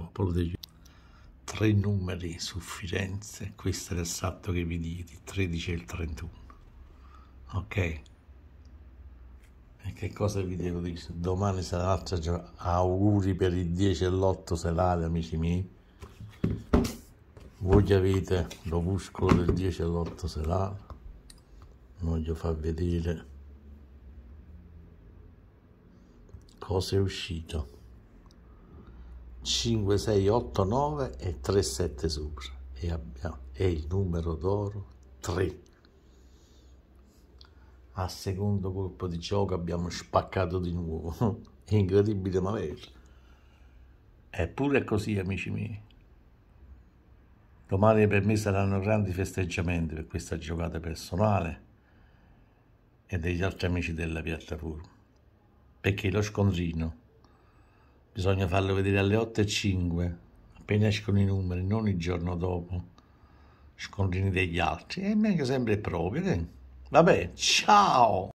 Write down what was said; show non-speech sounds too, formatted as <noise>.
popolo degli tre numeri su Firenze, questo era il salto che vi diedi, 13 e il 31. Ok? E che cosa vi devo dire? Domani sarà l'altra giornata. Auguri per il 10 e l'8 serale, amici miei. Voi avete l'opuscolo del 10 e l'8 serale, voglio far vedere cosa è uscito. 5, 6, 8, 9 e 3, 7 sopra. E abbiamo, è il numero d'oro 3. Al secondo colpo di gioco abbiamo spaccato di nuovo. <laughs> è incredibile ma vero. Eppure è così, amici miei. Domani per me saranno grandi festeggiamenti per questa giocata personale e degli altri amici della piattaforma, perché lo scontrino Bisogna farlo vedere alle 8 e 5, appena escono i numeri, non il giorno dopo, scontrini degli altri. E neanche sempre è proprio. Eh. Vabbè, ciao!